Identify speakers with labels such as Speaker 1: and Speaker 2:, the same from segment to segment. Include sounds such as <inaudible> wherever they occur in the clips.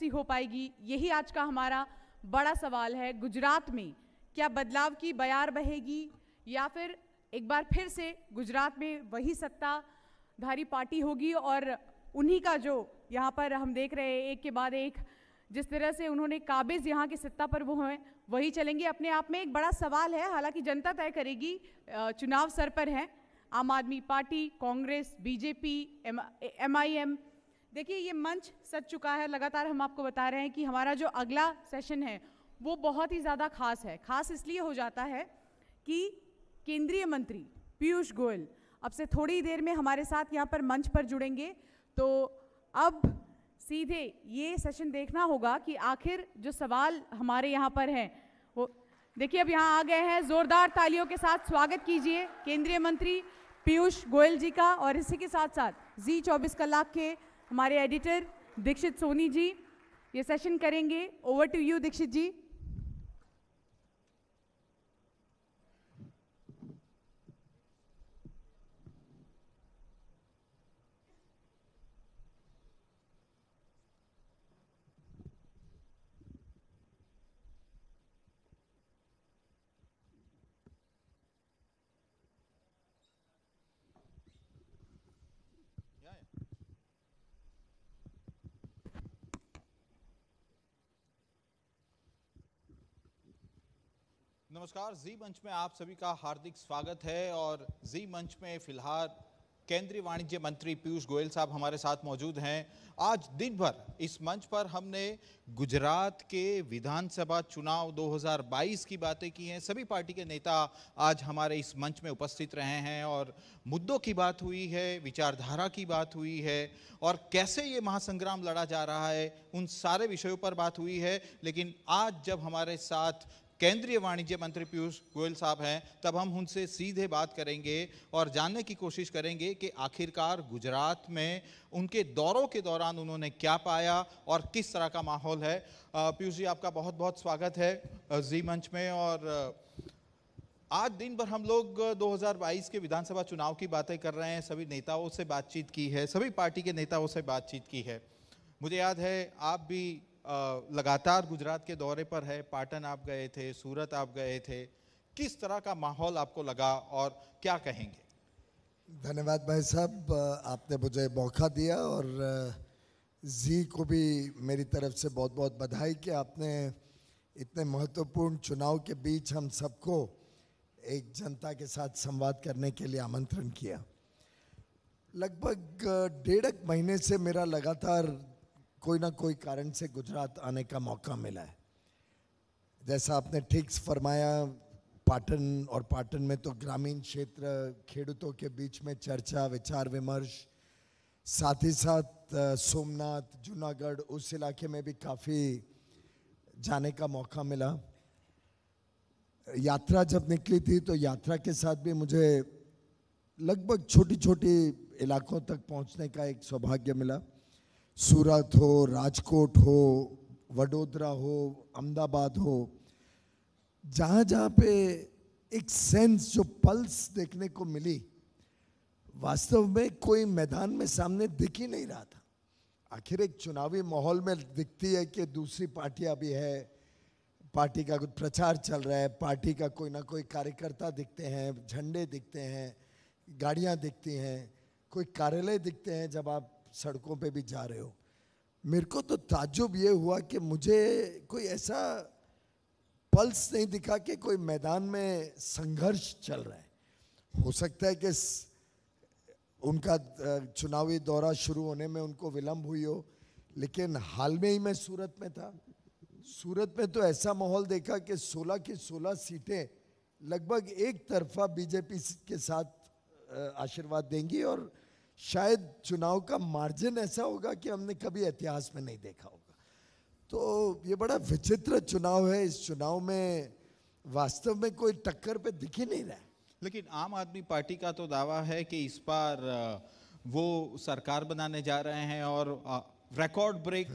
Speaker 1: वापसी हो पाएगी यही आज का हमारा बड़ा सवाल है गुजरात में क्या बदलाव की बयार बहेगी या फिर एक बार फिर से गुजरात में वही सत्ताधारी पार्टी होगी और उन्हीं का जो यहाँ पर हम देख रहे हैं एक के बाद एक जिस तरह से उन्होंने काबिज यहाँ के सत्ता पर वो हैं वही चलेंगे अपने आप में एक बड़ा सवाल है हालांकि जनता तय करेगी चुनाव सर पर है Aam Aadmi Party Congress BJP M I M देखिए ये मंच सच चुका है लगातार हम आपको बता रहे हैं कि हमारा जो अगला सेशन है वो बहुत ही ज़्यादा खास है खास इसलिए हो जाता है कि केंद्रीय मंत्री पीयूष गोयल अब से थोड़ी देर में हमारे साथ यहाँ पर मंच पर जुड़ेंगे तो अब सीधे ये सेशन देखना होगा कि आखिर जो सवाल हमारे यहाँ पर हैं वो देखिए अब यहाँ आ गए हैं ज़ोरदार तालियों के साथ स्वागत कीजिए केंद्रीय मंत्री पीयूष गोयल जी का और इसी के साथ साथ जी चौबीस कलाक के हमारे एडिटर दीक्षित सोनी जी ये सेशन करेंगे over to you Dikshit ji
Speaker 2: नमस्कार जी मंच में आप सभी का हार्दिक स्वागत है और जी मंच में फिलहाल केंद्रीय वाणिज्य मंत्री पीयूष गोयल साहब हमारे साथ मौजूद हैं आज दिन भर इस मंच पर हमने गुजरात के विधानसभा चुनाव 2022 की बातें की हैं सभी पार्टी के नेता आज हमारे इस मंच में उपस्थित रहे हैं और मुद्दों की बात हुई है विचारधारा की बात हुई है और कैसे ये महासंग्राम लड़ा जा रहा है उन सारे विषयों पर बात हुई है लेकिन आज जब हमारे साथ केंद्रीय वाणिज्य मंत्री पीयूष गोयल साहब हैं तब हम उनसे सीधे बात करेंगे और जानने की कोशिश करेंगे कि आखिरकार गुजरात में उनके दौरों के दौरान उन्होंने क्या पाया और किस तरह का माहौल है पीयूष जी आपका बहुत बहुत स्वागत है जी मंच में और आज दिन भर हम लोग 2022 के विधानसभा चुनाव की बातें कर रहे हैं सभी नेताओं से बातचीत की है सभी पार्टी के नेताओं से बातचीत की है मुझे याद है आप भी लगातार गुजरात के दौरे पर है पाटन आप गए थे सूरत आप गए थे किस तरह का माहौल आपको लगा और क्या कहेंगे
Speaker 3: धन्यवाद भाई साहब आपने मुझे मौका दिया और जी को भी मेरी तरफ से बहुत बहुत बधाई कि आपने इतने महत्वपूर्ण चुनाव के बीच हम सबको एक जनता के साथ संवाद करने के लिए आमंत्रण किया लगभग डेढ़ महीने से मेरा लगातार कोई ना कोई कारण से गुजरात आने का मौका मिला है जैसा आपने ठीक फरमाया पाटन और पाटन में तो ग्रामीण क्षेत्र खेडूतों के बीच में चर्चा विचार विमर्श साथ ही साथ सोमनाथ जूनागढ़ उस इलाके में भी काफ़ी जाने का मौका मिला यात्रा जब निकली थी तो यात्रा के साथ भी मुझे लगभग छोटी छोटी इलाकों तक पहुंचने का एक सौभाग्य मिला सूरत हो राजकोट हो वडोदरा हो अहमदाबाद हो जहाँ जहाँ पे एक सेंस जो पल्स देखने को मिली वास्तव में कोई मैदान में सामने दिख ही नहीं रहा था आखिर एक चुनावी माहौल में दिखती है कि दूसरी पार्टियाँ भी है पार्टी का कुछ प्रचार चल रहा है पार्टी का कोई ना कोई कार्यकर्ता दिखते हैं झंडे दिखते हैं गाड़ियाँ दिखती हैं कोई कार्यालय दिखते हैं जब आप सड़कों पे भी जा रहे हो मेरे को तो ताजुब ये हुआ कि मुझे कोई ऐसा पल्स नहीं दिखा कि कोई मैदान में संघर्ष चल रहा है हो सकता है कि उनका चुनावी दौरा शुरू होने में उनको विलम्ब हुई हो लेकिन हाल में ही मैं सूरत में था सूरत में तो ऐसा माहौल देखा कि 16 की 16 सीटें लगभग एक तरफा बीजेपी के साथ आशीर्वाद देंगी और शायद चुनाव का मार्जिन ऐसा होगा कि हमने कभी इतिहास में नहीं देखा होगा तो ये बड़ा विचित्र चुनाव है इस चुनाव में वास्तव में
Speaker 2: कोई टक्कर पे दिख ही नहीं रहा लेकिन आम आदमी पार्टी का तो दावा है कि इस बार वो सरकार बनाने जा रहे हैं और रिकॉर्ड ब्रेक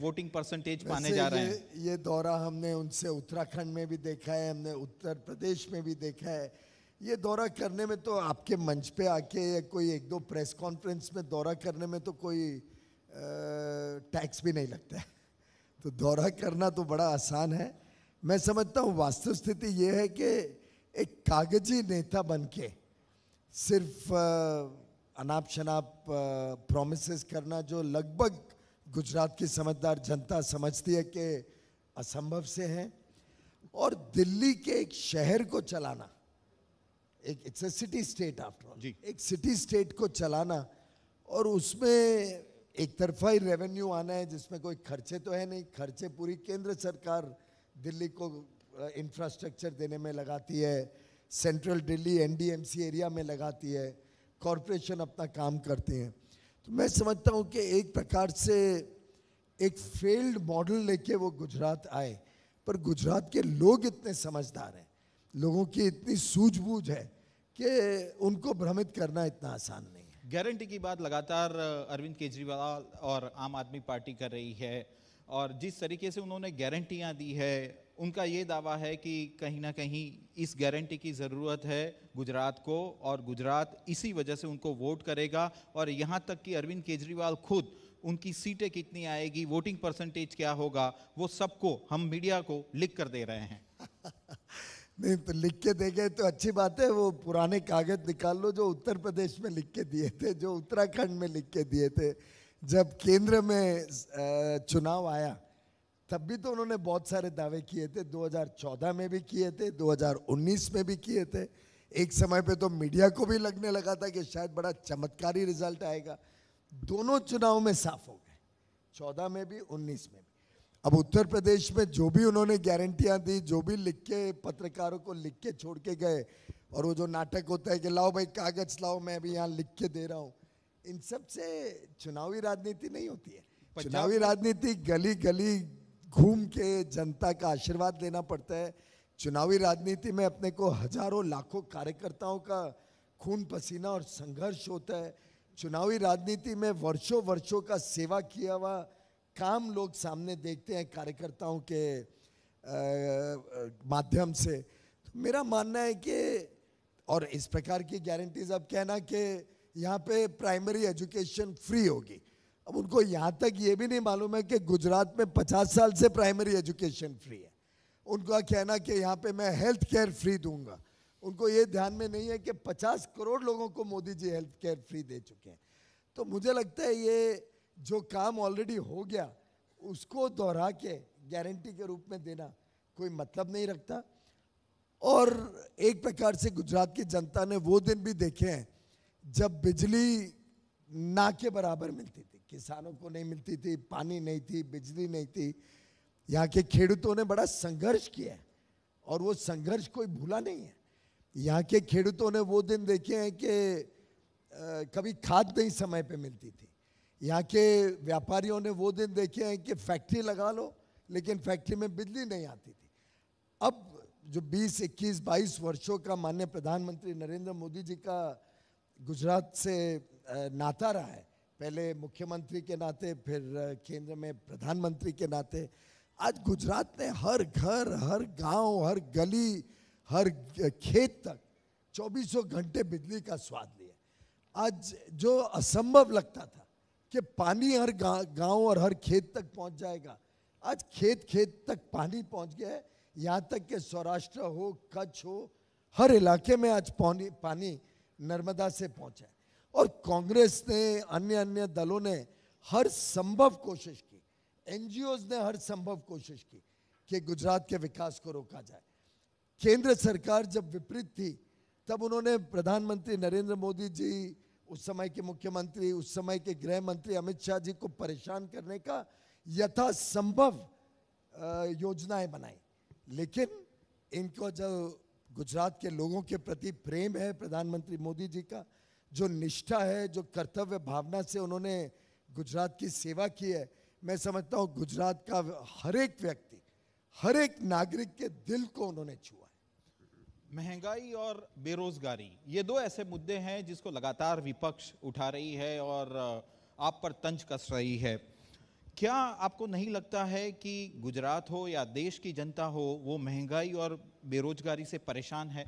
Speaker 2: वोटिंग परसेंटेज पाने जा रहे हैं
Speaker 3: ये दौरा हमने उनसे उत्तराखंड में भी देखा है हमने उत्तर प्रदेश में भी देखा है ये दौरा करने में तो आपके मंच पे आके या कोई एक दो प्रेस कॉन्फ्रेंस में दौरा करने में तो कोई टैक्स भी नहीं लगता है तो दौरा करना तो बड़ा आसान है मैं समझता हूँ वास्तव स्थिति ये है कि एक कागजी नेता बन के सिर्फ अनाप शनाप प्रोमिस करना जो लगभग गुजरात की समझदार जनता समझती है कि असंभव से है और दिल्ली के एक शहर को चलाना एक it's a city state after all एक सिटी स्टेट को चलाना और उसमें एक तरफा ही रेवेन्यू आना है जिसमें कोई खर्चे तो है नहीं खर्चे पूरी केंद्र सरकार दिल्ली को इंफ्रास्ट्रक्चर देने में लगाती है सेंट्रल दिल्ली एनडीएमसी एरिया में लगाती है कॉरपोरेशन अपना काम करती हैं तो मैं समझता हूँ कि एक प्रकार से एक फेल्ड मॉडल लेके वो गुजरात आए पर गुजरात के लोग इतने समझदार हैं लोगों की इतनी सूझबूझ है कि उनको भ्रमित करना इतना आसान नहीं
Speaker 2: है गारंटी की बात लगातार अरविंद केजरीवाल और आम आदमी पार्टी कर रही है और जिस तरीके से उन्होंने गारंटियां दी है उनका ये दावा है कि कहीं ना कहीं इस गारंटी की ज़रूरत है गुजरात को और गुजरात इसी वजह से उनको वोट करेगा और यहाँ तक कि अरविंद केजरीवाल खुद उनकी सीटें कितनी आएगी वोटिंग परसेंटेज क्या होगा वो सबको हम मीडिया को लिख कर दे रहे हैं
Speaker 3: नहीं तो लिख के दे गए तो अच्छी बात है वो पुराने कागज निकाल लो जो उत्तर प्रदेश में लिख के दिए थे जो उत्तराखंड में लिख के दिए थे जब केंद्र में चुनाव आया तब भी तो उन्होंने बहुत सारे दावे किए थे 2014 में भी किए थे 2019 में भी किए थे एक समय पे तो मीडिया को भी लगने लगा था कि शायद बड़ा चमत्कारी रिजल्ट आएगा दोनों चुनाव में साफ हो गए चौदह में भी उन्नीस में भी अब उत्तर प्रदेश में जो भी उन्होंने गारंटियां दी जो भी लिख के पत्रकारों को लिख के छोड़ के गए और वो जो नाटक होता है कि लाओ भाई कागज लाओ मैं अभी यहाँ लिख के दे रहा हूँ इन सब से चुनावी राजनीति नहीं होती है चुनावी राजनीति गली गली घूम के जनता का आशीर्वाद लेना पड़ता है चुनावी राजनीति में अपने को हजारों लाखों कार्यकर्ताओं का खून पसीना और संघर्ष होता है चुनावी राजनीति में वर्षों वर्षों का सेवा किया हुआ काम लोग सामने देखते हैं कार्यकर्ताओं के माध्यम से तो मेरा मानना है कि और इस प्रकार की गारंटीज अब कहना कि यहाँ पे प्राइमरी एजुकेशन फ्री होगी अब उनको यहाँ तक ये भी नहीं मालूम है कि गुजरात में 50 साल से प्राइमरी एजुकेशन फ्री है उनका कहना कि यहाँ पे मैं हेल्थ केयर फ्री दूंगा उनको ये ध्यान में नहीं है कि 50 करोड़ लोगों को Modi ji health care free दे चुके हैं तो मुझे लगता है ये जो काम ऑलरेडी हो गया उसको दोहरा के गारंटी के रूप में देना कोई मतलब नहीं रखता और एक प्रकार से गुजरात की जनता ने वो दिन भी देखे हैं जब बिजली ना के बराबर मिलती थी किसानों को नहीं मिलती थी पानी नहीं थी बिजली नहीं थी यहाँ के खेडूतों ने बड़ा संघर्ष किया है और वो संघर्ष कोई भूला नहीं है यहाँ के खेडूतों ने वो दिन देखे हैं कि कभी खाद नहीं समय पे मिलती थी यहाँ के व्यापारियों ने वो दिन देखे हैं कि फैक्ट्री लगा लो लेकिन फैक्ट्री में बिजली नहीं आती थी अब जो 20, 21, 22 वर्षों का माननीय प्रधानमंत्री नरेंद्र मोदी जी का गुजरात से नाता रहा है पहले मुख्यमंत्री के नाते फिर केंद्र में प्रधानमंत्री के नाते आज गुजरात ने हर घर हर गांव, हर गली हर खेत तक चौबीसों घंटे बिजली का स्वाद लिया आज जो असंभव लगता था कि पानी हर गांव और हर खेत तक पहुंच जाएगा आज खेत खेत तक पानी पहुंच गया है यहाँ तक कि सौराष्ट्र हो कच्छ हो हर इलाके में आज पानी पानी नर्मदा से पहुंचा है और कांग्रेस ने अन्य अन्य दलों ने हर संभव कोशिश की एन ने हर संभव कोशिश की कि गुजरात के विकास को रोका जाए केंद्र सरकार जब विपरीत थी तब उन्होंने प्रधानमंत्री नरेंद्र मोदी जी उस समय के मुख्यमंत्री उस समय के गृह मंत्री अमित शाह जी को परेशान करने का यथासंभव योजनाएं बनाई लेकिन इनको जो गुजरात के लोगों के प्रति प्रेम है प्रधानमंत्री मोदी जी का जो निष्ठा है जो कर्तव्य भावना से उन्होंने गुजरात की सेवा की है मैं समझता हूँ गुजरात का हर एक व्यक्ति हर एक नागरिक के दिल को उन्होंने छुआ
Speaker 2: महंगाई और बेरोज़गारी ये दो ऐसे मुद्दे हैं जिसको लगातार विपक्ष उठा रही है और आप पर तंज कस रही है क्या आपको नहीं लगता है कि गुजरात हो या देश की जनता हो वो महंगाई और बेरोजगारी से परेशान है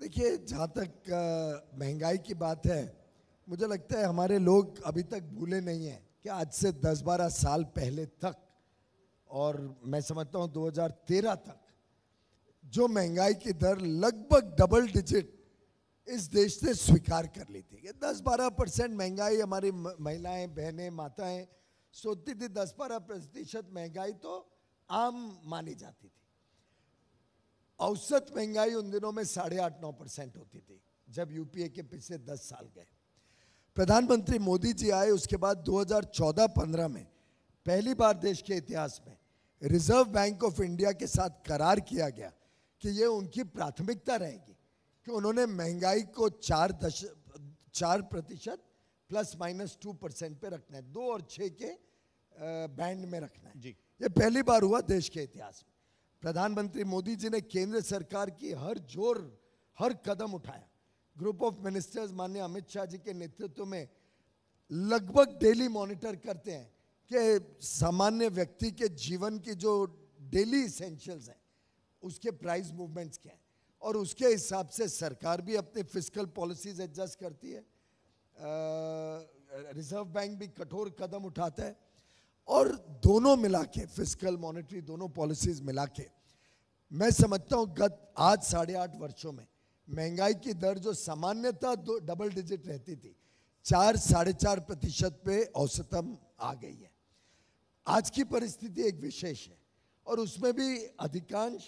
Speaker 3: देखिए जहाँ तक महंगाई की बात है मुझे लगता है हमारे लोग अभी तक भूले नहीं हैं कि आज से 10-12 साल पहले तक और मैं समझता हूँ 2013 तक जो महंगाई की दर लगभग डबल डिजिट इस देश ने स्वीकार कर ली थी दस बारह परसेंट महंगाई हमारी महिलाएं बहनें माताएं सोचती थी दस बारह प्रतिशत महंगाई तो आम मानी जाती थी औसत महंगाई उन दिनों में साढ़े आठ नौ परसेंट होती थी जब यूपीए के पिछले दस साल गए प्रधानमंत्री मोदी जी आए उसके बाद 2014-15 में पहली बार देश के इतिहास में रिजर्व बैंक ऑफ इंडिया के साथ करार किया गया कि ये उनकी प्राथमिकता रहेगी कि उन्होंने महंगाई को चार दश चार प्रतिशत प्लस माइनस टू परसेंट पे रखना है दो और छः के बैंड में रखना है जी ये पहली बार हुआ देश के इतिहास में प्रधानमंत्री मोदी जी ने केंद्र सरकार की हर जोर हर कदम उठाया ग्रुप ऑफ मिनिस्टर्स माननीय अमित शाह जी के नेतृत्व में लगभग डेली मॉनिटर करते हैं कि सामान्य व्यक्ति के जीवन की जो डेली इसेंशियल्स हैं उसके प्राइस मूवमेंट्स क्या हैं और उसके हिसाब से सरकार भी अपने फिजिकल पॉलिसीज एडजस्ट करती है रिजर्व बैंक भी कठोर कदम उठाता है और दोनों मिला के फिजिकल मॉनिटरी दोनों पॉलिसीज मिला के मैं समझता हूँ गत आज साढ़े आठ वर्षों में महंगाई की दर जो सामान्यतः दो डबल डिजिट रहती थी चार साढ़े चार प्रतिशत पे औसतम आ गई है आज की परिस्थिति एक विशेष है और उसमें भी अधिकांश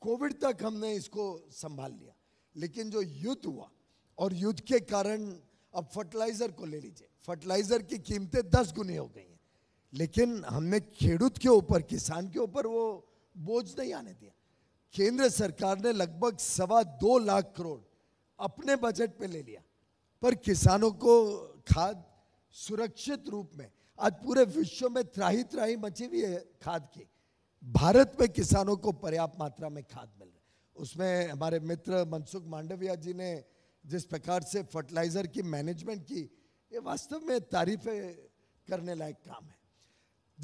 Speaker 3: कोविड तक हमने इसको संभाल लिया लेकिन जो युद्ध हुआ और युद्ध के कारण अब फर्टिलाइजर को ले लीजिए फर्टिलाइजर की कीमतें दस गुनी हो गई हैं लेकिन हमने खेडूत के ऊपर किसान के ऊपर वो बोझ नहीं आने दिया केंद्र सरकार ने लगभग सवा दो लाख करोड़ अपने बजट पे ले लिया पर किसानों को खाद सुरक्षित रूप में आज पूरे विश्व में त्राही त्राही मची हुई है खाद की भारत में किसानों को पर्याप्त मात्रा में खाद मिल रहा है उसमें हमारे मित्र मनसुख मांडविया जी ने जिस प्रकार से फर्टिलाइज़र की मैनेजमेंट की ये वास्तव में तारीफ करने लायक काम है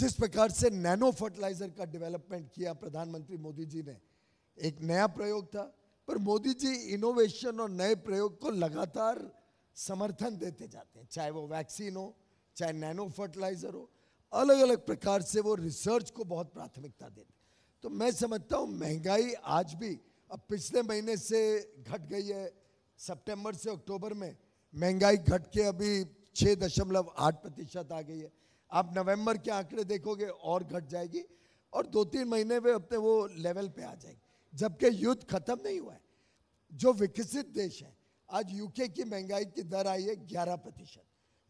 Speaker 3: जिस प्रकार से नैनो फर्टिलाइज़र का डेवलपमेंट किया प्रधानमंत्री मोदी जी ने एक नया प्रयोग था पर मोदी जी इनोवेशन और नए प्रयोग को लगातार समर्थन देते जाते हैं चाहे वो वैक्सीन हो चाहे नैनो फर्टिलाइज़र हो अलग अलग प्रकार से वो रिसर्च को बहुत प्राथमिकता देते तो मैं समझता हूँ महंगाई आज भी अब पिछले महीने से घट गई है सितंबर से अक्टूबर में महंगाई घट के अभी छः दशमलव आठ प्रतिशत आ गई है आप नवंबर के आंकड़े देखोगे और घट जाएगी और दो तीन महीने में अपने तो वो लेवल पे आ जाएगी जबकि युद्ध खत्म नहीं हुआ है जो विकसित देश है आज यूके की महंगाई की दर आई है ग्यारह प्रतिशत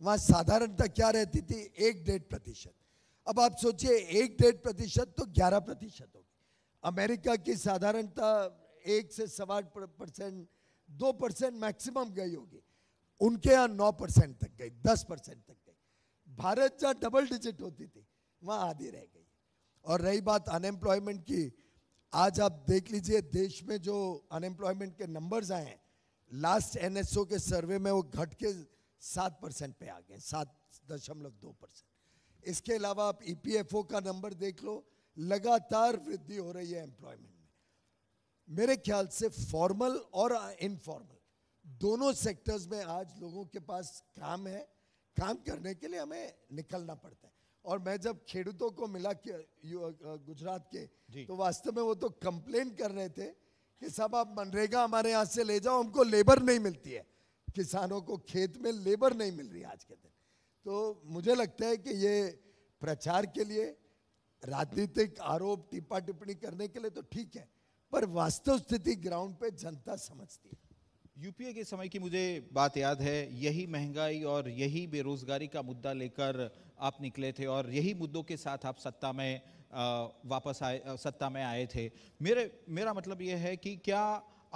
Speaker 3: वहाँ साधारणता क्या रहती थी एक डेढ़ प्रतिशत अब आप सोचिए एक डेढ़ प्रतिशत तो ग्यारह प्रतिशत होगी अमेरिका की साधारणता एक से सवा परसेंट दो परसेंट मैक्सिमम गई होगी उनके यहाँ नौ परसेंट तक गई दस परसेंट तक गई भारत जहाँ डबल डिजिट होती थी वहाँ आधी रह गई और रही बात अनएम्प्लॉयमेंट की आज आप देख लीजिए देश में जो अनएम्प्लॉयमेंट के नंबर्स आए हैं लास्ट एनएसओ के सर्वे में वो घट के सात परसेंट पे आ गए सात दशमलव दो परसेंट इसके अलावा आप ईपीएफओ e का नंबर देख लो लगातार वृद्धि हो रही है एम्प्लॉयमेंट में मेरे ख्याल से फॉर्मल और इनफॉर्मल दोनों सेक्टर्स में आज लोगों के पास काम है काम करने के लिए हमें निकलना पड़ता है और मैं जब खेडूतों को मिला गुजरात के तो वास्तव में वो तो कंप्लेन कर रहे थे कि सब आप मनरेगा हमारे यहाँ से ले जाओ हमको लेबर नहीं मिलती है किसानों को खेत में लेबर नहीं मिल रही आज के दिन तो मुझे लगता है कि ये प्रचार के लिए राजनीतिक आरोप टिप्पा टिप्पणी करने के लिए तो ठीक है पर वास्तव स्थिति ग्राउंड पे जनता समझती है
Speaker 2: यूपीए के समय की मुझे बात याद है यही महंगाई और यही बेरोजगारी का मुद्दा लेकर आप निकले थे और यही मुद्दों के साथ आप सत्ता में वापस आए सत्ता में आए थे मेरे मेरा मतलब यह है कि क्या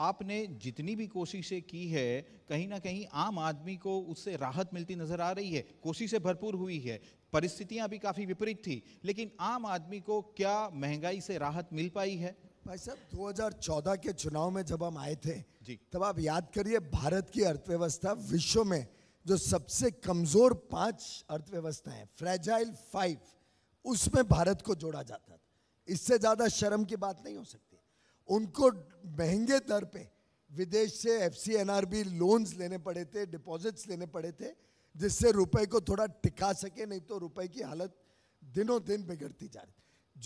Speaker 2: आपने जितनी भी कोशिशें की है कहीं ना कहीं आम आदमी को उससे राहत मिलती नज़र आ रही है कोशिशें भरपूर हुई है परिस्थितियां भी काफ़ी विपरीत थी लेकिन आम आदमी को क्या महंगाई से राहत मिल पाई है भाई साहब 2014 के चुनाव में जब
Speaker 3: हम आए थे जी तब आप याद करिए भारत की अर्थव्यवस्था विश्व में जो सबसे कमज़ोर पांच अर्थव्यवस्थाएं फ्रेजाइल फाइव उसमें भारत को जोड़ा जाता था इससे ज़्यादा शर्म की बात नहीं हो सकती उनको महंगे दर पे विदेश से F C N R B loans लेने पड़े थे डिपॉजिट्स लेने पड़े थे जिससे रुपए को थोड़ा टिका सके नहीं तो रुपए की हालत दिनों दिन बिगड़ती जा रही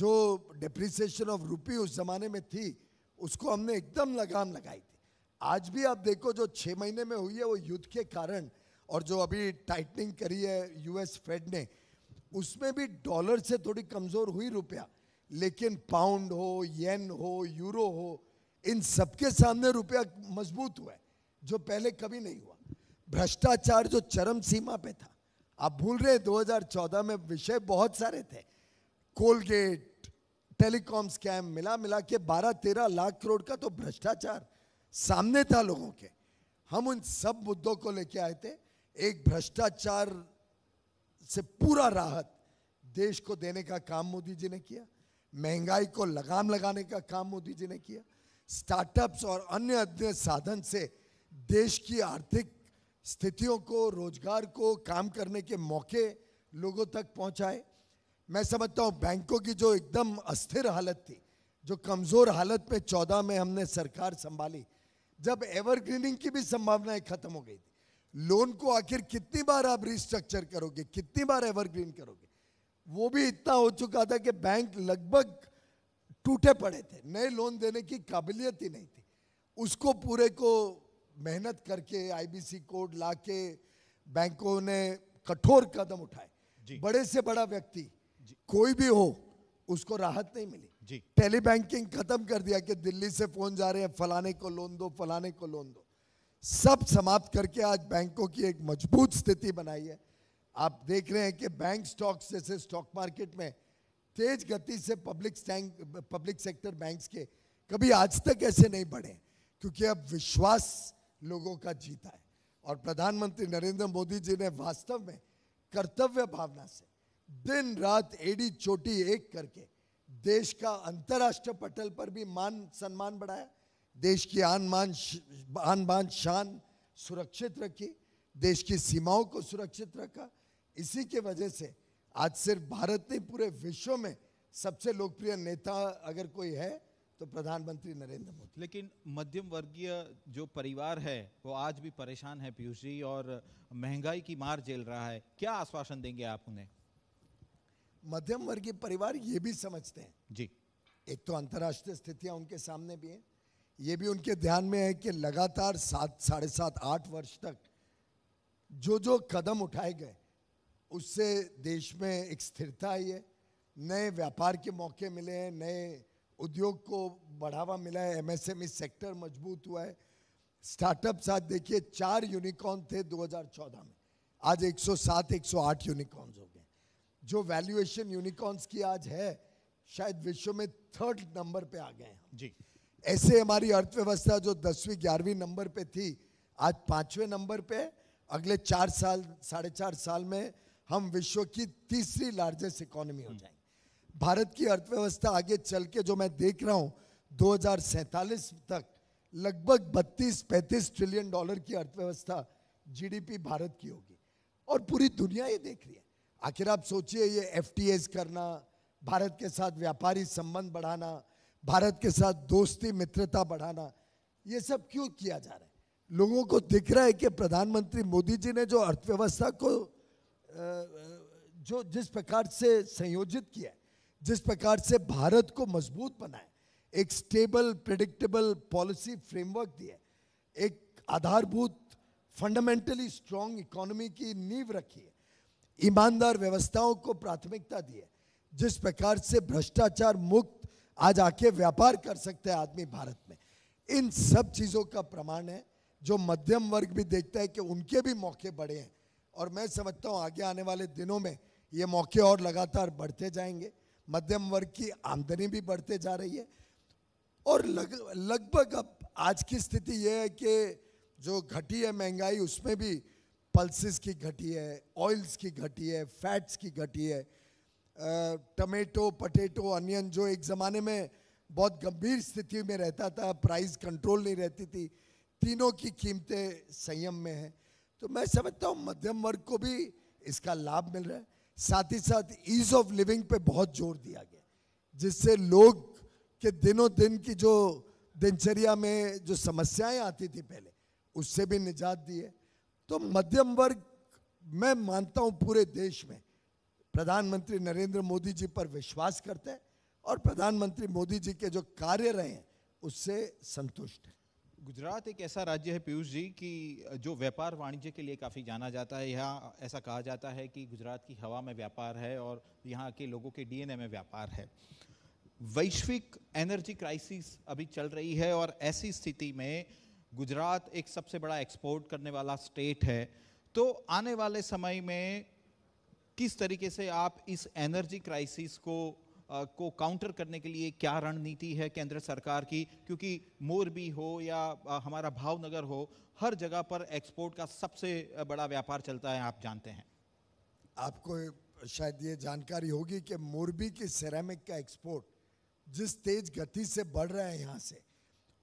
Speaker 3: जो डिप्रिसिएशन ऑफ रुपी उस ज़माने में थी उसको हमने एकदम लगाम लगाई थी आज भी आप देखो जो छः महीने में हुई है वो युद्ध के कारण और जो अभी टाइटनिंग करी है यूएस फेड ने उसमें भी डॉलर से थोड़ी कमज़ोर हुई रुपया लेकिन पाउंड हो येन हो यूरो हो इन सबके सामने रुपया मजबूत हुआ है जो पहले कभी नहीं हुआ भ्रष्टाचार जो चरम सीमा पे था आप भूल रहे 2014 में विषय बहुत सारे थे कोलगेट टेलीकॉम स्कैम मिला मिला के 12-13 लाख करोड़ का तो भ्रष्टाचार सामने था लोगों के हम उन सब मुद्दों को लेके आए थे एक भ्रष्टाचार से पूरा राहत देश को देने का काम मोदी जी ने किया महंगाई को लगाम लगाने का काम मोदी जी ने किया स्टार्टअप्स और अन्य अन्य साधन से देश की आर्थिक स्थितियों को रोजगार को काम करने के मौके लोगों तक पहुंचाए मैं समझता हूं बैंकों की जो एकदम अस्थिर हालत थी जो कमज़ोर हालत में चौदह में हमने सरकार संभाली जब एवरग्रीनिंग की भी संभावनाएं खत्म हो गई थी लोन को आखिर कितनी बार आप रिस्ट्रक्चर करोगे कितनी बार एवरग्रीन करोगे वो भी इतना हो चुका था कि बैंक लगभग टूटे पड़े थे नए लोन देने की काबिलियत ही नहीं थी उसको पूरे को मेहनत करके आईबीसी कोड लाके बैंकों ने कठोर कदम उठाए बड़े से बड़ा व्यक्ति कोई भी हो उसको राहत नहीं मिली टेली बैंकिंग खत्म कर दिया कि दिल्ली से फोन जा रहे हैं फलाने को लोन दो फलाने को लोन दो सब समाप्त करके आज बैंकों की एक मजबूत स्थिति बनाई है आप देख रहे हैं कि बैंक स्टॉक्स जैसे स्टॉक मार्केट में तेज गति से पब्लिक पब्लिक सेक्टर बैंक्स के कभी आज तक ऐसे नहीं बढ़े क्योंकि अब विश्वास लोगों का जीता है और प्रधानमंत्री नरेंद्र मोदी जी ने वास्तव में कर्तव्य भावना से दिन रात एडी चोटी एक करके देश का अंतर्राष्ट्रीय पटल पर भी मान सम्मान बढ़ाया देश की आन मान आन बान शान सुरक्षित रखी देश की सीमाओं को सुरक्षित रखा इसी के वजह से आज सिर्फ भारत नहीं पूरे विश्व में सबसे लोकप्रिय नेता अगर कोई है तो प्रधानमंत्री नरेंद्र
Speaker 2: मोदी लेकिन मध्यम वर्गीय जो परिवार है वो आज भी परेशान है पीयूष जी और महंगाई की मार झेल रहा है क्या आश्वासन देंगे आप उन्हें
Speaker 3: मध्यम वर्गीय परिवार ये भी समझते हैं जी एक तो अंतर्राष्ट्रीय स्थितियां उनके सामने भी हैं ये भी उनके ध्यान में है कि लगातार सात साढ़े सात आठ वर्ष तक जो जो कदम उठाए गए उससे देश में एक स्थिरता आई है नए व्यापार के मौके मिले हैं नए उद्योग को बढ़ावा मिला है एमएसएमई e सेक्टर मजबूत हुआ है स्टार्टअप आज देखिए चार यूनिकॉर्न थे 2014 में आज 107 108 यूनिकॉर्न्स हो गए जो वैल्यूएशन यूनिकॉर्न्स की आज है शायद विश्व में थर्ड नंबर पे आ गए हैं जी ऐसे हमारी अर्थव्यवस्था जो दसवीं ग्यारहवीं नंबर पे थी आज पाँचवें नंबर पे अगले चार साल साढ़े चार साल में हम विश्व की तीसरी लार्जेस्ट इकोनॉमी हो जाएंगे भारत की अर्थव्यवस्था आगे चल के जो मैं देख रहा हूँ दो तक लगभग 32-35 ट्रिलियन डॉलर की अर्थव्यवस्था जीडीपी भारत की होगी और पूरी दुनिया ये देख रही है आखिर आप सोचिए ये एफ करना भारत के साथ व्यापारी संबंध बढ़ाना भारत के साथ दोस्ती मित्रता बढ़ाना ये सब क्यों किया जा रहा है लोगों को दिख रहा है कि प्रधानमंत्री मोदी जी ने जो अर्थव्यवस्था को जो जिस प्रकार से संयोजित किया जिस प्रकार से भारत को मजबूत बनाए एक स्टेबल प्रिडिक्टेबल पॉलिसी फ्रेमवर्क दिया एक आधारभूत फंडामेंटली स्ट्रांग इकोनॉमी की नींव रखी है ईमानदार व्यवस्थाओं को प्राथमिकता दी है जिस प्रकार से भ्रष्टाचार मुक्त आज आके व्यापार कर सकते हैं आदमी भारत में इन सब चीज़ों का प्रमाण है जो मध्यम वर्ग भी देखता है कि उनके भी मौके बड़े हैं और मैं समझता हूँ आगे आने वाले दिनों में ये मौके और लगातार बढ़ते जाएंगे मध्यम वर्ग की आमदनी भी बढ़ते जा रही है और लग लगभग अब आज की स्थिति यह है कि जो घटी है महंगाई उसमें भी पल्सिस की घटी है ऑयल्स की घटी है फैट्स की घटी है टमेटो पटेटो अनियन जो एक ज़माने में बहुत गंभीर स्थिति में रहता था प्राइस कंट्रोल नहीं रहती थी तीनों की कीमतें संयम में हैं तो मैं समझता हूँ मध्यम वर्ग को भी इसका लाभ मिल रहा है साथ ही साथ ईज ऑफ लिविंग पे बहुत जोर दिया गया जिससे लोग के दिनों दिन की जो दिनचर्या में जो समस्याएं आती थी पहले उससे भी निजात दी है तो मध्यम वर्ग मैं मानता हूं पूरे देश में प्रधानमंत्री नरेंद्र मोदी जी पर विश्वास करते हैं और प्रधानमंत्री मोदी जी के जो कार्य रहे हैं उससे संतुष्ट हैं
Speaker 2: गुजरात एक ऐसा राज्य है पीयूष जी कि जो व्यापार वाणिज्य के लिए काफ़ी जाना जाता है यहाँ ऐसा कहा जाता है कि गुजरात की हवा में व्यापार है और यहाँ के लोगों के डीएनए में व्यापार है वैश्विक एनर्जी क्राइसिस अभी चल रही है और ऐसी स्थिति में गुजरात एक सबसे बड़ा एक्सपोर्ट करने वाला स्टेट है तो आने वाले समय में किस तरीके से आप इस एनर्जी क्राइसिस को को काउंटर करने के लिए क्या रणनीति है केंद्र सरकार की क्योंकि मोरबी हो या हमारा भावनगर हो हर जगह पर एक्सपोर्ट का सबसे बड़ा व्यापार चलता है आप जानते हैं
Speaker 3: आपको शायद ये जानकारी होगी कि मोरबी की सिरेमिक का एक्सपोर्ट जिस तेज गति से बढ़ रहा है यहाँ से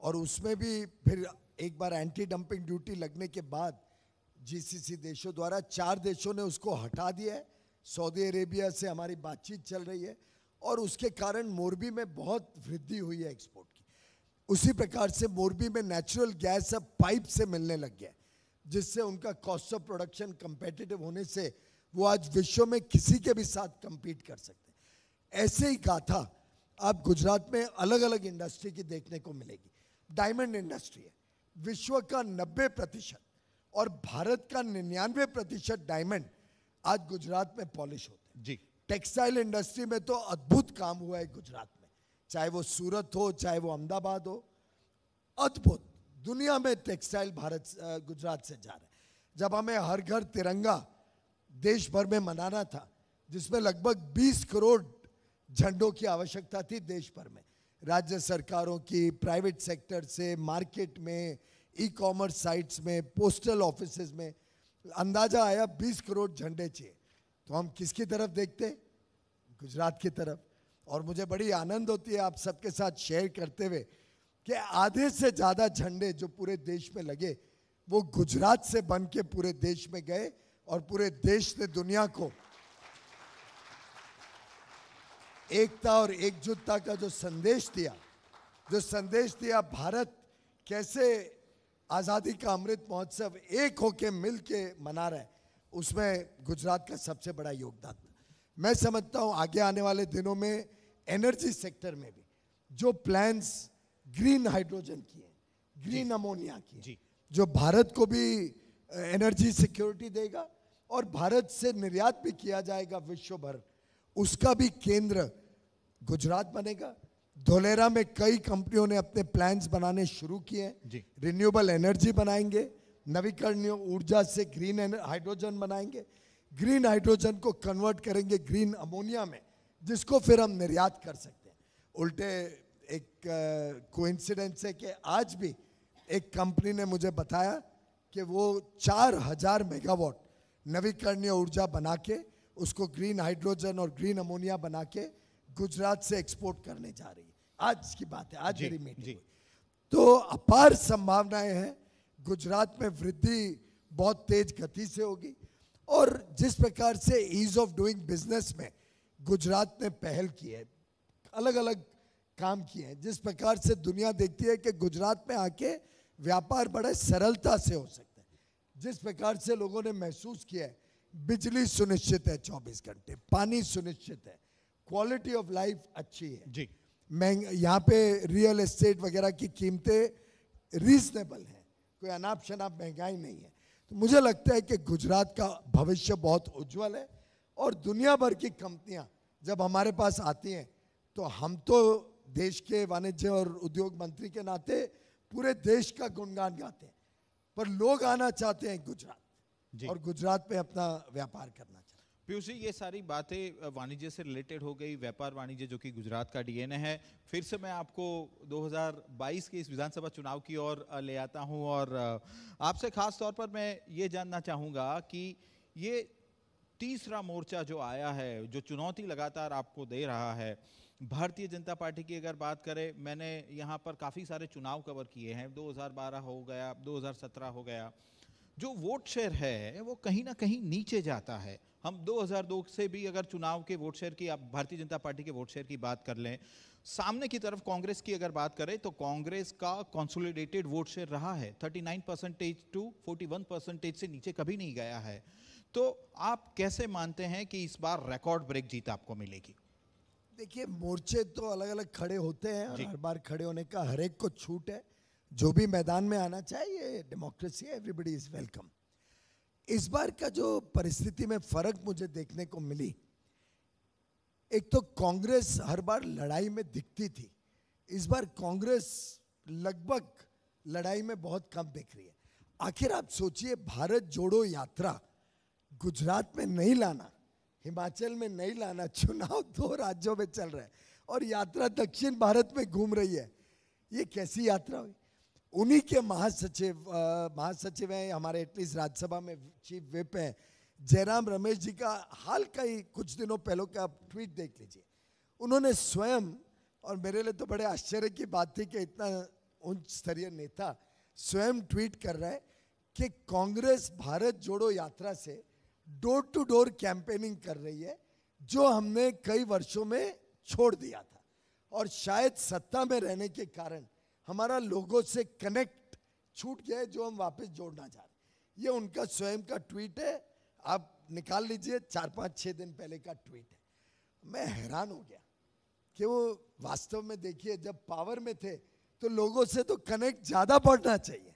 Speaker 3: और उसमें भी फिर एक बार एंटी डंपिंग ड्यूटी लगने के बाद जीसीसी देशों द्वारा चार देशों ने उसको हटा दिया है सऊदी अरेबिया से हमारी बातचीत चल रही है और उसके कारण मोरबी में बहुत वृद्धि हुई है एक्सपोर्ट की उसी प्रकार से मोरबी में नेचुरल गैस अब पाइप से मिलने लग गया जिससे उनका कॉस्ट ऑफ प्रोडक्शन कंपेटिटिव होने से वो आज विश्व में किसी के भी साथ कंपीट कर सकते हैं ऐसे ही गाथा आप गुजरात में अलग अलग इंडस्ट्री की देखने को मिलेगी डायमंड इंडस्ट्री है विश्व का 90 प्रतिशत और भारत का निन्यानवे प्रतिशत डायमंड आज गुजरात में पॉलिश होते हैं जी टेक्सटाइल इंडस्ट्री में तो अद्भुत काम हुआ है गुजरात में चाहे वो सूरत हो चाहे वो अहमदाबाद हो अद्भुत दुनिया में टेक्सटाइल भारत गुजरात से जा रहा है जब हमें हर घर तिरंगा देश भर में मनाना था जिसमें लगभग 20 करोड़ झंडों की आवश्यकता थी देश भर में राज्य सरकारों की प्राइवेट सेक्टर से मार्केट में ई कॉमर्स साइट्स में पोस्टल ऑफिस में अंदाजा आया 20 करोड़ झंडे चाहिए तो हम किसकी तरफ देखते गुजरात की तरफ और मुझे बड़ी आनंद होती है आप सबके साथ शेयर करते हुए कि आधे से ज़्यादा झंडे जो पूरे देश में लगे वो गुजरात से बन के पूरे देश में गए और पूरे देश ने दुनिया को एकता और एकजुटता का जो संदेश दिया जो संदेश दिया भारत कैसे आज़ादी का अमृत महोत्सव एक होके मिल के मना रहा है उसमें गुजरात का सबसे बड़ा योगदान मैं समझता हूँ आगे आने वाले दिनों में एनर्जी सेक्टर में भी जो प्लान्स ग्रीन हाइड्रोजन की है ग्रीन अमोनिया की है जो भारत को भी एनर्जी सिक्योरिटी देगा और भारत से निर्यात भी किया जाएगा विश्व भर उसका भी केंद्र गुजरात बनेगा धोलेरा में कई कंपनियों ने अपने प्लान्स बनाने शुरू किए हैं रिन्यूएबल एनर्जी बनाएंगे नवीकरणीय ऊर्जा से ग्रीन हाइड्रोजन बनाएंगे ग्रीन हाइड्रोजन को कन्वर्ट करेंगे ग्रीन अमोनिया में जिसको फिर हम निर्यात कर सकते हैं उल्टे एक कोइंसिडेंस है कि आज भी एक कंपनी ने मुझे बताया कि वो चार हजार मेगावाट नवीकरणीय ऊर्जा बना के उसको ग्रीन हाइड्रोजन और ग्रीन अमोनिया बना के गुजरात से एक्सपोर्ट करने जा रही है आज की बात है आज मेरी मीटिंग तो अपार संभावनाएं हैं गुजरात में वृद्धि बहुत तेज गति से होगी और जिस प्रकार से ईज ऑफ डूइंग बिजनेस में गुजरात ने पहल की है अलग अलग काम किए हैं जिस प्रकार से दुनिया देखती है कि गुजरात में आके व्यापार बड़े सरलता से हो सकता है जिस प्रकार से लोगों ने महसूस किया है बिजली सुनिश्चित है 24 घंटे पानी सुनिश्चित है क्वालिटी ऑफ लाइफ अच्छी है जी महंग यहाँ पे रियल एस्टेट वगैरह की कीमतें रीजनेबल हैं कोई अनाप शनाप महंगाई नहीं है तो मुझे लगता है कि गुजरात का भविष्य बहुत उज्जवल है और दुनिया भर की कंपनियां जब हमारे पास आती हैं तो हम तो देश के वाणिज्य और उद्योग मंत्री के नाते पूरे देश का गुणगान गाते हैं पर लोग आना चाहते हैं गुजरात और गुजरात में अपना व्यापार करना
Speaker 2: पीयूष जी ये सारी बातें वाणिज्य से रिलेटेड हो गई व्यापार वाणिज्य जो कि गुजरात का डीएनए है फिर से मैं आपको 2022 के इस विधानसभा चुनाव की ओर ले आता हूं और आपसे खास तौर पर मैं ये जानना चाहूँगा कि ये तीसरा मोर्चा जो आया है जो चुनौती लगातार आपको दे रहा है भारतीय जनता पार्टी की अगर बात करें मैंने यहाँ पर काफ़ी सारे चुनाव कवर किए हैं 2012 हो गया 2017 हो गया जो वोट शेयर है वो कहीं ना कहीं नीचे जाता है हम 2002 से भी अगर चुनाव के वोट शेयर की आप भारतीय जनता पार्टी के वोट शेयर की बात कर लें सामने की तरफ कांग्रेस की अगर बात करें तो कांग्रेस का कंसोलिडेटेड वोट शेयर रहा है 39 परसेंटेज टू 41 परसेंटेज से नीचे कभी नहीं गया है तो आप कैसे मानते हैं कि इस बार रिकॉर्ड ब्रेक जीत आपको मिलेगी देखिए मोर्चे
Speaker 3: तो अलग अलग खड़े होते हैं और हर बार खड़े होने का हर एक को छूट है जो भी मैदान में आना चाहिए डेमोक्रेसी एवरीबडी इज वेलकम इस बार का जो परिस्थिति में फर्क मुझे देखने को मिली एक तो कांग्रेस हर बार लड़ाई में दिखती थी इस बार कांग्रेस लगभग लड़ाई में बहुत कम दिख रही है आखिर आप सोचिए भारत जोड़ो यात्रा गुजरात में नहीं लाना हिमाचल में नहीं लाना चुनाव दो राज्यों में चल रहे हैं और यात्रा दक्षिण भारत में घूम रही है ये कैसी यात्रा हुई उन्हीं के महासचिव महासचिव हैं हमारे एटलीस्ट राज्यसभा में चीफ विप हैं जयराम रमेश जी का हाल का ही कुछ दिनों पहले का आप ट्वीट देख लीजिए उन्होंने स्वयं और मेरे लिए तो बड़े आश्चर्य की बात थी कि इतना उच्च स्तरीय नेता स्वयं ट्वीट कर रहा है कि कांग्रेस भारत जोड़ो यात्रा से डोर टू डोर कैंपेनिंग कर रही है जो हमने कई वर्षों में छोड़ दिया था और शायद सत्ता में रहने के कारण हमारा लोगों से कनेक्ट छूट गया है जो हम वापस जोड़ना चाह रहे ये उनका स्वयं का ट्वीट है आप निकाल लीजिए चार पाँच छः दिन पहले का ट्वीट है मैं हैरान हो गया कि वो वास्तव में देखिए जब पावर में थे तो लोगों से तो कनेक्ट ज़्यादा बढ़ना चाहिए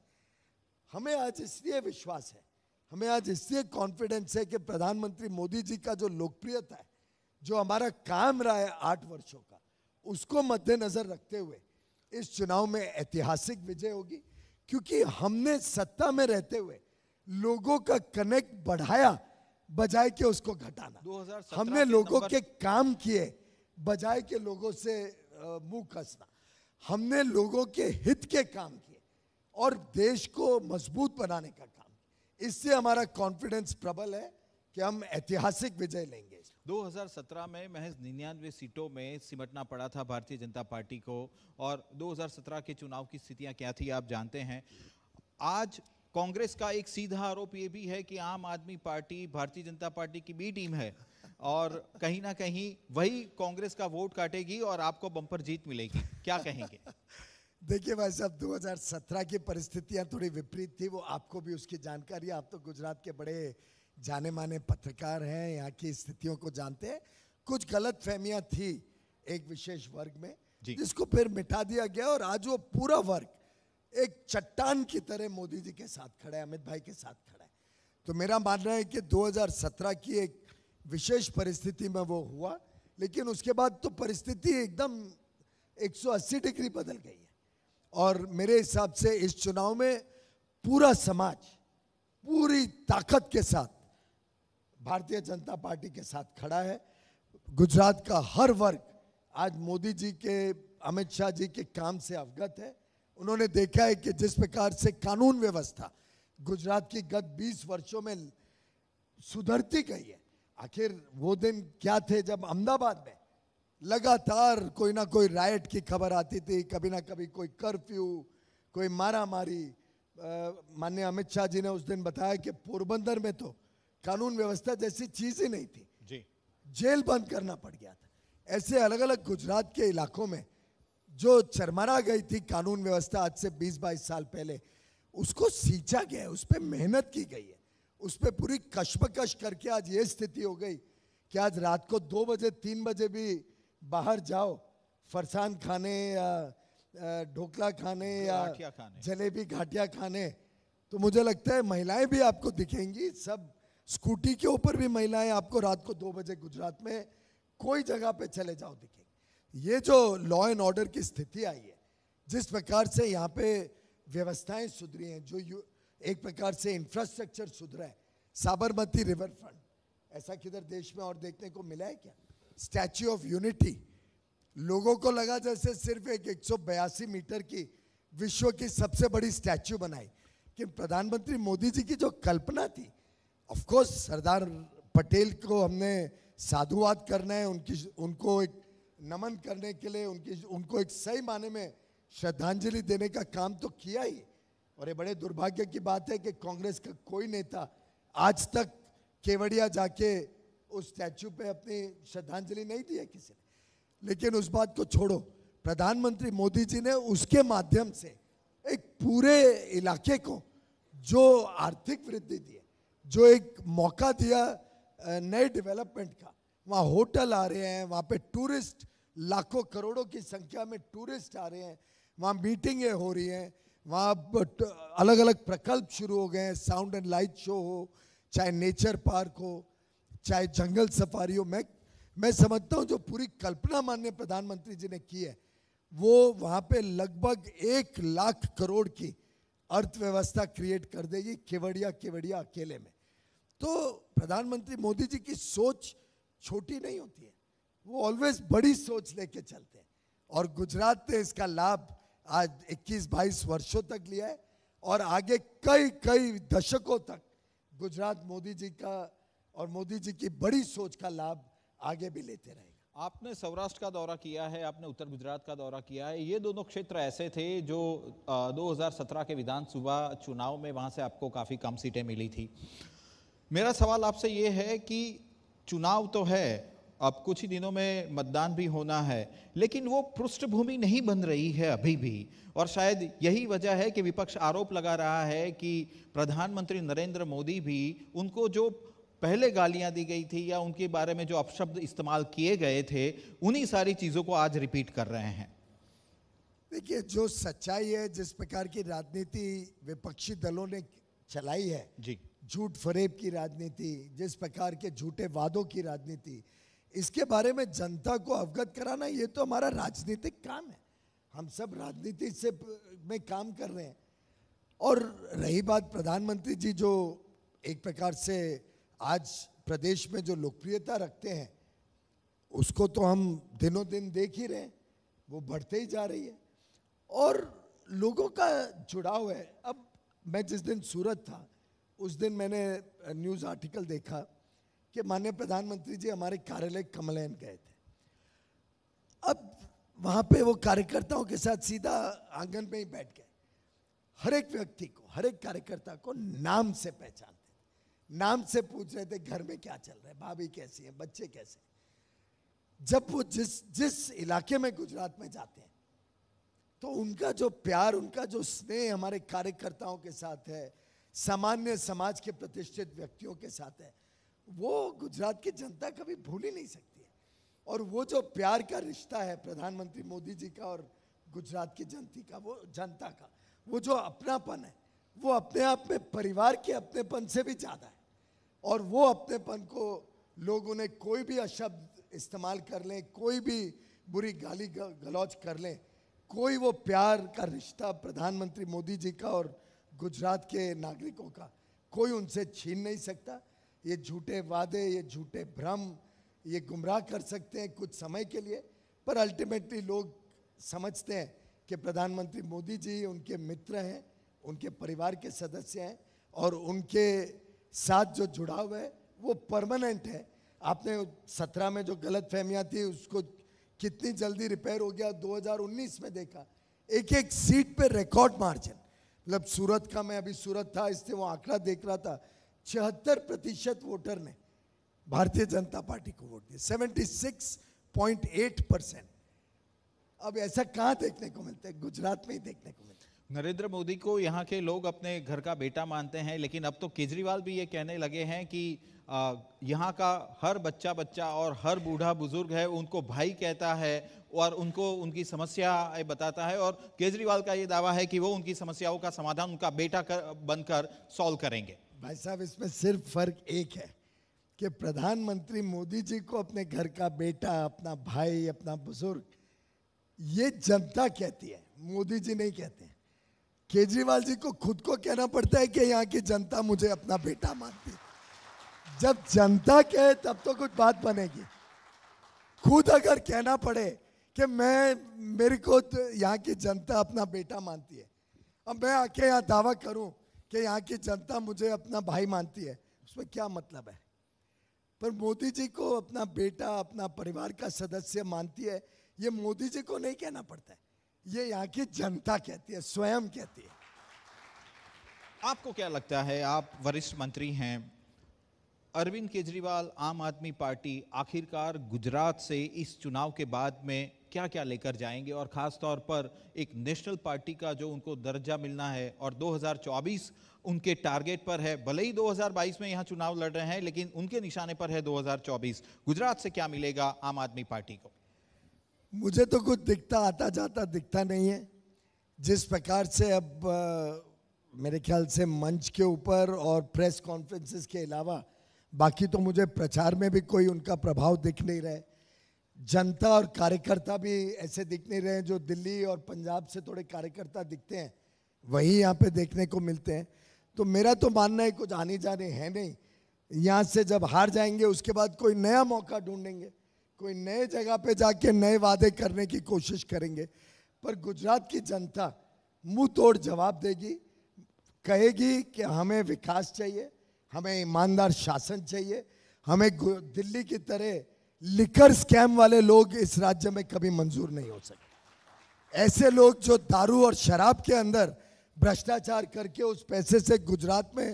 Speaker 3: हमें आज इसलिए विश्वास है हमें आज इसलिए कॉन्फिडेंस है कि प्रधानमंत्री मोदी जी का जो लोकप्रियता है जो हमारा काम रहा है आठ वर्षों का उसको मद्देनज़र रखते हुए इस चुनाव में ऐतिहासिक विजय होगी क्योंकि हमने सत्ता में रहते हुए लोगों का कनेक्ट बढ़ाया बजाय के उसको घटाना
Speaker 2: हमने लोगों के
Speaker 3: काम किए बजाय के लोगों से मुंह कसना हमने लोगों के हित के काम किए और देश को मजबूत बनाने का काम इससे हमारा कॉन्फिडेंस प्रबल है कि हम ऐतिहासिक विजय
Speaker 2: लेंगे 2017 में महज निन्यानवे सीटों में सिमटना पड़ा था भारतीय जनता पार्टी को और 2017 के चुनाव की स्थितियां क्या थी आप जानते हैं आज कांग्रेस का एक सीधा आरोप ये भी है कि आम आदमी पार्टी भारतीय जनता पार्टी की बी टीम है और कहीं ना कहीं वही कांग्रेस का वोट काटेगी और आपको बम्पर जीत मिलेगी क्या कहेंगे <laughs> देखिए भाई साहब 2017 की परिस्थितियां
Speaker 3: थोड़ी विपरीत थी वो आपको भी उसकी जानकारी आप तो गुजरात के बड़े जाने माने पत्रकार हैं यहाँ की स्थितियों को जानते हैं कुछ गलत फहमियाँ थी एक विशेष वर्ग में जिसको फिर मिटा दिया गया और आज वो पूरा वर्ग एक चट्टान की तरह मोदी जी के साथ खड़ा है अमित भाई के साथ खड़ा है तो मेरा मानना है कि 2017 की एक विशेष परिस्थिति में वो हुआ लेकिन उसके बाद तो परिस्थिति एकदम 180 डिग्री बदल गई है और मेरे हिसाब से इस चुनाव में पूरा समाज पूरी ताकत के साथ भारतीय जनता पार्टी के साथ खड़ा है गुजरात का हर वर्ग आज मोदी जी के अमित शाह जी के काम से अवगत है उन्होंने देखा है कि जिस प्रकार से कानून व्यवस्था गुजरात की गत 20 वर्षों में सुधरती गई है आखिर वो दिन क्या थे जब अहमदाबाद में लगातार कोई ना कोई रायट की खबर आती थी कभी ना कभी कोई कर्फ्यू कोई मारा मारी माननीय अमित शाह जी ने उस दिन बताया कि पोरबंदर में तो कानून व्यवस्था जैसी चीज ही नहीं थी जी जेल बंद करना पड़ गया था ऐसे अलग अलग गुजरात के इलाकों में जो चरमरा गई थी कानून व्यवस्था आज से 20-22 साल पहले उसको सींचा गया है उस पर मेहनत की गई है उस पर पूरी कशमकश करके आज ये स्थिति हो गई कि आज रात को दो बजे तीन बजे भी बाहर जाओ फरसान खाने या ढोकला खाने या जलेबी घाटिया खाने तो मुझे लगता है महिलाएं भी आपको दिखेंगी सब स्कूटी के ऊपर भी महिलाएं आपको रात को दो बजे गुजरात में कोई जगह पे चले जाओ दिखेंगे ये जो लॉ एंड ऑर्डर की स्थिति आई है जिस प्रकार से यहाँ पे व्यवस्थाएं सुधरी हैं जो एक प्रकार से इंफ्रास्ट्रक्चर सुधरा है साबरमती रिवर फ्रंट ऐसा किधर देश में और देखने को मिला है क्या स्टैच्यू ऑफ यूनिटी लोगों को लगा जैसे सिर्फ एक एक मीटर की विश्व की सबसे बड़ी स्टैच्यू बनाई कि प्रधानमंत्री मोदी जी की जो कल्पना थी ऑफ कोर्स सरदार पटेल को हमने साधुवाद करना है उनकी उनको एक नमन करने के लिए उनकी उनको एक सही माने में श्रद्धांजलि देने का काम तो किया ही और ये बड़े दुर्भाग्य की बात है कि कांग्रेस का कोई नेता आज तक केवड़िया जाके उस स्टैचू पे अपनी श्रद्धांजलि नहीं दी है किसी ने लेकिन उस बात को छोड़ो प्रधानमंत्री मोदी जी ने उसके माध्यम से एक पूरे इलाके को जो आर्थिक वृद्धि दी है जो एक मौका दिया नए डेवलपमेंट का वहाँ होटल आ रहे हैं वहाँ पे टूरिस्ट लाखों करोड़ों की संख्या में टूरिस्ट आ रहे हैं वहाँ मीटिंगें हो रही हैं वहाँ अलग अलग प्रकल्प शुरू हो गए हैं साउंड एंड लाइट शो हो चाहे नेचर पार्क हो चाहे जंगल सफारी हो मैं मैं समझता हूँ जो पूरी कल्पना मान्य प्रधानमंत्री जी ने की है वो वहाँ पे लगभग एक लाख करोड़ की अर्थव्यवस्था क्रिएट कर देगी केवड़िया केवड़िया अकेले में तो प्रधानमंत्री मोदी जी की सोच छोटी नहीं होती है वो ऑलवेज बड़ी सोच लेके चलते हैं और गुजरात ने इसका लाभ आज 21-22 वर्षों तक लिया है और आगे कई कई दशकों तक गुजरात मोदी जी का और मोदी जी की बड़ी सोच का लाभ आगे भी लेते रहे
Speaker 2: आपने सौराष्ट्र का दौरा किया है आपने उत्तर गुजरात का दौरा किया है ये दोनों क्षेत्र ऐसे थे जो 2017 के विधानसभा चुनाव में वहाँ से आपको काफ़ी कम सीटें मिली थी मेरा सवाल आपसे ये है कि चुनाव तो है अब कुछ ही दिनों में मतदान भी होना है लेकिन वो पृष्ठभूमि नहीं बन रही है अभी भी और शायद यही वजह है कि विपक्ष आरोप लगा रहा है कि प्रधानमंत्री नरेंद्र मोदी भी उनको जो पहले गालियां दी गई थी या उनके बारे में जो अपशब्द इस्तेमाल किए गए थे उन्हीं सारी चीज़ों को आज रिपीट कर रहे हैं
Speaker 3: देखिए जो सच्चाई है जिस प्रकार की राजनीति विपक्षी दलों ने चलाई है जी झूठ फरेब की राजनीति जिस प्रकार के झूठे वादों की राजनीति इसके बारे में जनता को अवगत कराना ये तो हमारा राजनीतिक काम है हम सब राजनीति से में काम कर रहे हैं और रही बात प्रधानमंत्री जी जो एक प्रकार से आज प्रदेश में जो लोकप्रियता रखते हैं उसको तो हम दिनों दिन देख ही रहे हैं वो बढ़ते ही जा रही है और लोगों का जुड़ाव है अब मैं जिस दिन सूरत था उस दिन मैंने न्यूज़ आर्टिकल देखा कि माननीय प्रधानमंत्री जी हमारे कार्यालय कमलैन गए थे अब वहां पे वो कार्यकर्ताओं के साथ सीधा आंगन में ही बैठ गए हर एक व्यक्ति को हर एक कार्यकर्ता को नाम से पहचानते नाम से पूछ रहे थे घर में क्या चल रहा है भाभी कैसी है बच्चे कैसे हैं जब वो जिस जिस इलाके में गुजरात में जाते हैं तो उनका जो प्यार उनका जो स्नेह हमारे कार्यकर्ताओं के साथ है सामान्य समाज के प्रतिष्ठित व्यक्तियों के साथ है वो गुजरात की जनता कभी भूल ही नहीं सकती है और वो जो प्यार का रिश्ता है प्रधानमंत्री मोदी जी का और गुजरात की जनती का वो जनता का वो जो अपनापन है वो अपने आप में परिवार के अपनेपन से भी ज़्यादा है और वो अपनेपन को लोग उन्हें कोई भी अशब्द इस्तेमाल कर लें कोई भी बुरी गाली गलौज कर लें कोई वो प्यार का रिश्ता प्रधानमंत्री मोदी जी का और गुजरात के नागरिकों का कोई उनसे छीन नहीं सकता ये झूठे वादे ये झूठे भ्रम ये गुमराह कर सकते हैं कुछ समय के लिए पर अल्टीमेटली लोग समझते हैं कि प्रधानमंत्री मोदी जी उनके मित्र हैं उनके परिवार के सदस्य हैं और उनके साथ जो जुड़ाव है वो परमानेंट है आपने सत्रह में जो गलत फहमियाँ थी उसको कितनी जल्दी रिपेयर हो गया 2019 में देखा एक एक सीट पे रिकॉर्ड मार्जिन मतलब सूरत का मैं अभी सूरत था इससे वो आंकड़ा देख रहा था छिहत्तर प्रतिशत वोटर ने
Speaker 2: भारतीय जनता पार्टी को वोट
Speaker 3: दिया seventy six point eight percent अब ऐसा कहाँ देखने को मिलता है गुजरात में ही देखने को मिलता
Speaker 2: है नरेंद्र मोदी को यहाँ के लोग अपने घर का बेटा मानते हैं लेकिन अब तो केजरीवाल भी ये कहने लगे हैं कि यहाँ का हर बच्चा बच्चा और हर बूढ़ा बुजुर्ग है उनको भाई कहता है और उनको उनकी समस्या बताता है और केजरीवाल का ये दावा है कि वो उनकी समस्याओं का समाधान उनका बेटा कर बनकर सॉल्व करेंगे
Speaker 3: भाई साहब इसमें सिर्फ फर्क एक है कि प्रधानमंत्री मोदी जी को अपने घर का बेटा अपना भाई अपना बुजुर्ग ये जनता कहती है मोदी जी नहीं कहते केजरीवाल जी को खुद को कहना पड़ता है कि यहाँ की जनता मुझे अपना बेटा मानती जब जनता कहे तब तो कुछ बात बनेगी खुद अगर कहना पड़े कि मैं मेरे को तो यहाँ की जनता अपना बेटा मानती है अब मैं आके यहाँ दावा करूँ कि यहाँ की जनता मुझे अपना भाई मानती है उसमें क्या मतलब है पर मोदी जी को अपना बेटा अपना परिवार का सदस्य मानती है ये मोदी जी को नहीं कहना पड़ता है ये यहाँ की जनता कहती है स्वयं कहती है
Speaker 2: आपको क्या लगता है आप वरिष्ठ मंत्री हैं अरविंद केजरीवाल आम आदमी पार्टी आखिरकार गुजरात से इस चुनाव के बाद में क्या क्या लेकर जाएंगे और ख़ास तौर पर एक नेशनल पार्टी का जो उनको दर्जा मिलना है और 2024 उनके टारगेट पर है भले ही 2022 में यहाँ चुनाव लड़ रहे हैं लेकिन उनके निशाने पर है 2024 गुजरात से क्या मिलेगा आम आदमी पार्टी को मुझे तो कुछ
Speaker 3: दिखता आता जाता दिखता नहीं है जिस प्रकार से अब आ, मेरे ख्याल से मंच के ऊपर और प्रेस कॉन्फ्रेंसेस के अलावा बाकी तो मुझे प्रचार में भी कोई उनका प्रभाव दिख नहीं रहा है जनता और कार्यकर्ता भी ऐसे दिख नहीं रहे हैं जो दिल्ली और पंजाब से थोड़े कार्यकर्ता दिखते हैं वही यहाँ पे देखने को मिलते हैं तो मेरा तो मानना है कुछ आने जाने हैं नहीं यहाँ से जब हार जाएंगे उसके बाद कोई नया मौका ढूंढेंगे कोई नए जगह पे जाके नए वादे करने की कोशिश करेंगे पर गुजरात की जनता मुंह तोड़ जवाब देगी कहेगी कि हमें विकास चाहिए हमें ईमानदार शासन चाहिए हमें दिल्ली की तरह लिकर स्कैम वाले लोग इस राज्य में कभी मंजूर नहीं हो सके ऐसे लोग जो दारू और शराब के अंदर भ्रष्टाचार करके उस पैसे से गुजरात में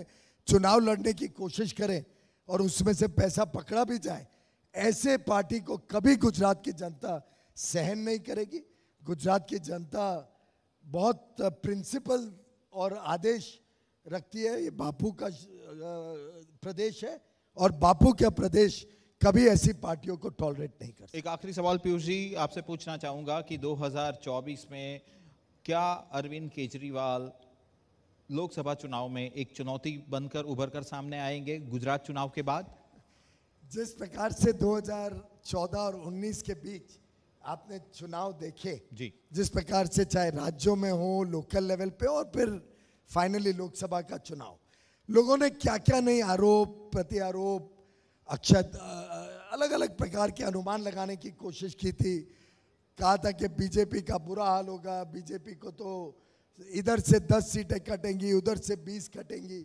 Speaker 3: चुनाव लड़ने की कोशिश करें और उसमें से पैसा पकड़ा भी जाए ऐसे पार्टी को कभी गुजरात की जनता सहन नहीं करेगी गुजरात की जनता बहुत प्रिंसिपल और आदेश
Speaker 2: रखती है ये बापू का प्रदेश है
Speaker 3: और बापू का प्रदेश कभी ऐसी पार्टियों को टॉलरेट नहीं
Speaker 2: कर एक आखिरी सवाल पीयूष जी आपसे पूछना चाहूंगा कि 2024 में क्या अरविंद केजरीवाल लोकसभा चुनाव में एक चुनौती बनकर उभर कर सामने आएंगे गुजरात चुनाव के बाद
Speaker 3: जिस प्रकार से 2014 और 19 के बीच आपने चुनाव देखे जी जिस प्रकार से चाहे राज्यों में हो लोकल लेवल पे और फिर फाइनली लोकसभा का चुनाव लोगों ने क्या क्या नहीं आरोप प्रति आरोप अक्षत अलग अलग प्रकार के अनुमान लगाने की कोशिश की थी कहा था कि बीजेपी का बुरा हाल होगा बीजेपी को तो इधर से 10 सीटें कटेंगी उधर से 20 कटेंगी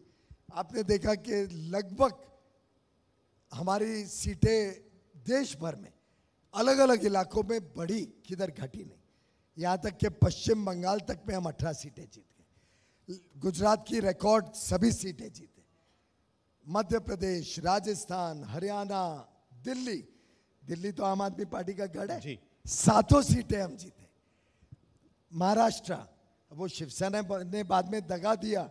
Speaker 3: आपने देखा कि लगभग हमारी सीटें देश भर में अलग अलग इलाकों में बढ़ी किधर घटी नहीं यहाँ तक कि पश्चिम बंगाल तक में हम अठारह सीटें जीत गए गुजरात की रिकॉर्ड सभी सीटें जीते मध्य प्रदेश राजस्थान हरियाणा दिल्ली दिल्ली तो आम आदमी पार्टी का गढ़ है सातों सीटें हम जीते महाराष्ट्र वो शिवसेना ने बाद में दगा दिया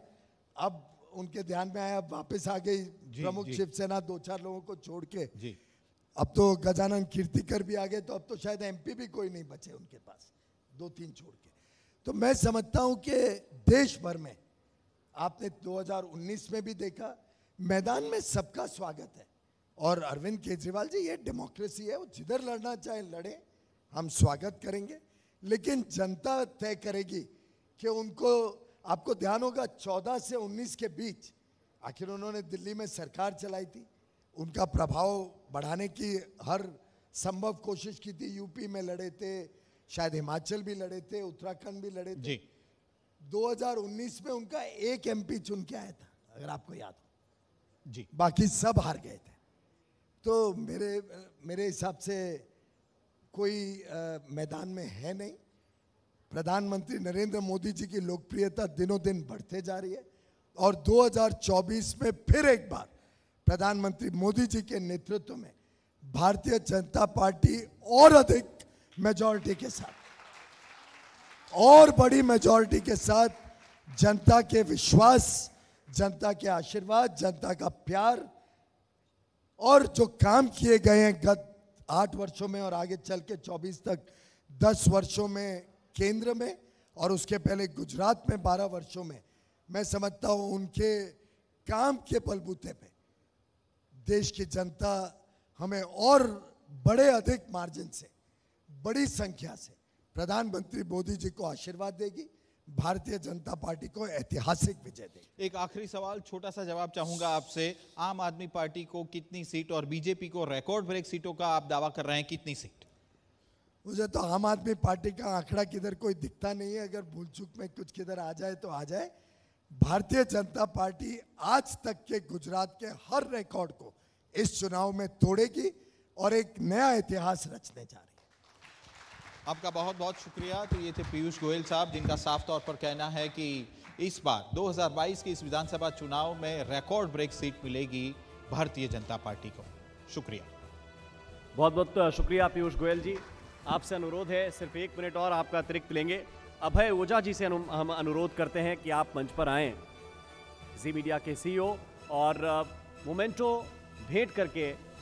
Speaker 3: अब उनके ध्यान में आया वापस आ गई प्रमुख शिवसेना दो चार लोगों को छोड़ के जी अब तो गजानन कीर्तिकर भी आ गए तो अब तो शायद एमपी भी कोई नहीं बचे उनके पास दो तीन छोड़ के तो मैं समझता हूं कि देश भर में आपने 2019 में भी देखा मैदान में सबका स्वागत है और अरविंद केजरीवाल जी ये डेमोक्रेसी है वो जिधर लड़ना चाहे लड़े हम स्वागत करेंगे लेकिन जनता तय करेगी कि उनको आपको ध्यान होगा चौदह से उन्नीस के बीच आखिर उन्होंने दिल्ली में सरकार चलाई थी उनका प्रभाव बढ़ाने की हर संभव कोशिश की थी यूपी में लड़े थे शायद हिमाचल भी लड़े थे उत्तराखंड भी लड़े थे जी। 2019 में उनका एक एमपी चुन के आया था अगर आपको याद हो जी बाकी सब हार गए थे तो मेरे मेरे हिसाब से कोई आ, मैदान में है नहीं प्रधानमंत्री नरेंद्र मोदी जी की लोकप्रियता दिनों दिन बढ़ते जा रही है और 2024 में फिर एक बार प्रधानमंत्री मोदी जी के नेतृत्व में भारतीय जनता पार्टी और अधिक मेजॉरिटी के साथ और बड़ी मेजॉरिटी के साथ जनता के विश्वास जनता के आशीर्वाद जनता का प्यार और जो काम किए गए हैं गत आठ वर्षों में और आगे चल के चौबीस तक दस वर्षों में केंद्र में और उसके पहले गुजरात में 12 वर्षों में मैं समझता हूँ उनके काम के बलबूते पे देश की जनता हमें और बड़े अधिक मार्जिन से बड़ी संख्या से प्रधानमंत्री मोदी जी को आशीर्वाद देगी भारतीय जनता पार्टी को ऐतिहासिक विजय
Speaker 2: देगी एक आखिरी सवाल छोटा सा जवाब चाहूंगा आपसे आम आदमी पार्टी को कितनी सीट और बीजेपी को रिकॉर्ड ब्रेक सीटों का आप दावा कर रहे हैं कितनी सीट मुझे तो आम आदमी पार्टी
Speaker 3: का आंकड़ा किधर कोई दिखता नहीं है अगर भूल चूक में कुछ किधर आ जाए तो आ जाए भारतीय जनता पार्टी आज तक के गुजरात के हर रिकॉर्ड को इस चुनाव में तोड़ेगी और एक नया इतिहास रचने जा रही
Speaker 2: है आपका बहुत बहुत शुक्रिया तो ये थे पीयूष गोयल साहब जिनका साफ तौर पर कहना है कि इस बार 2022 के इस विधानसभा चुनाव में रिकॉर्ड ब्रेक सीट मिलेगी भारतीय जनता पार्टी को शुक्रिया बहुत बहुत शुक्रिया पीयूष गोयल जी आपसे अनुरोध है सिर्फ एक मिनट
Speaker 3: और आपका अतिरिक्त लेंगे अभय ओझा जी से हम अनुरोध करते हैं कि आप मंच पर आए
Speaker 2: जी मीडिया के सीईओ e और मोमेंटो भेंट करके